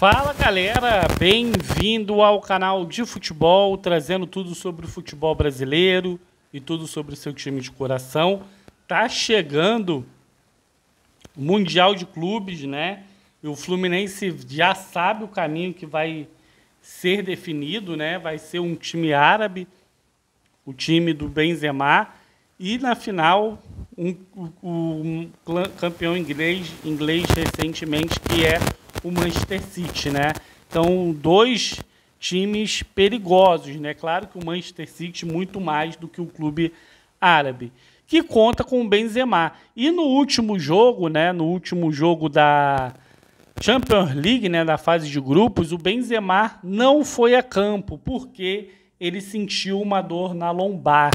Fala galera, bem-vindo ao canal de futebol, trazendo tudo sobre o futebol brasileiro e tudo sobre o seu time de coração. Tá chegando o Mundial de Clubes, né? E o Fluminense já sabe o caminho que vai ser definido, né? Vai ser um time árabe, o time do Benzema, e na final um, um, um campeão inglês, inglês recentemente que é o Manchester City, né? Então, dois times perigosos, né? Claro que o Manchester City muito mais do que o clube árabe, que conta com o Benzema. E no último jogo, né, no último jogo da Champions League, né, da fase de grupos, o Benzema não foi a campo porque ele sentiu uma dor na lombar.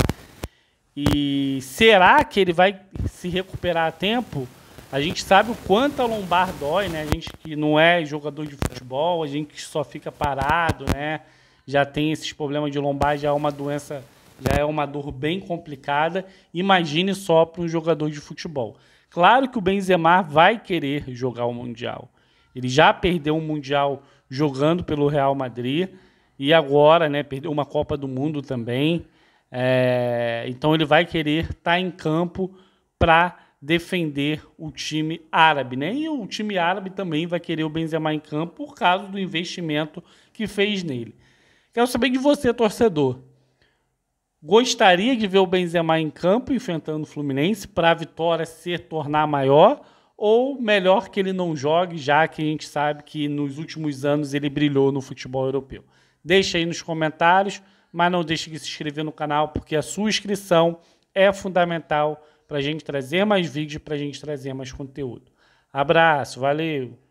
E será que ele vai se recuperar a tempo? A gente sabe o quanto a lombar dói, né? A gente que não é jogador de futebol, a gente que só fica parado, né? Já tem esses problemas de lombar, já é uma doença, já é uma dor bem complicada. Imagine só para um jogador de futebol. Claro que o Benzema vai querer jogar o Mundial. Ele já perdeu um Mundial jogando pelo Real Madrid e agora, né, perdeu uma Copa do Mundo também. É, então ele vai querer estar tá em campo para defender o time árabe, né? E o time árabe também vai querer o Benzema em campo por causa do investimento que fez nele. Quero saber de você, torcedor. Gostaria de ver o Benzema em campo enfrentando o Fluminense para a vitória se tornar maior? Ou melhor que ele não jogue, já que a gente sabe que nos últimos anos ele brilhou no futebol europeu? Deixa aí nos comentários, mas não deixe de se inscrever no canal, porque a sua inscrição é fundamental para a gente trazer mais vídeos, para a gente trazer mais conteúdo. Abraço, valeu!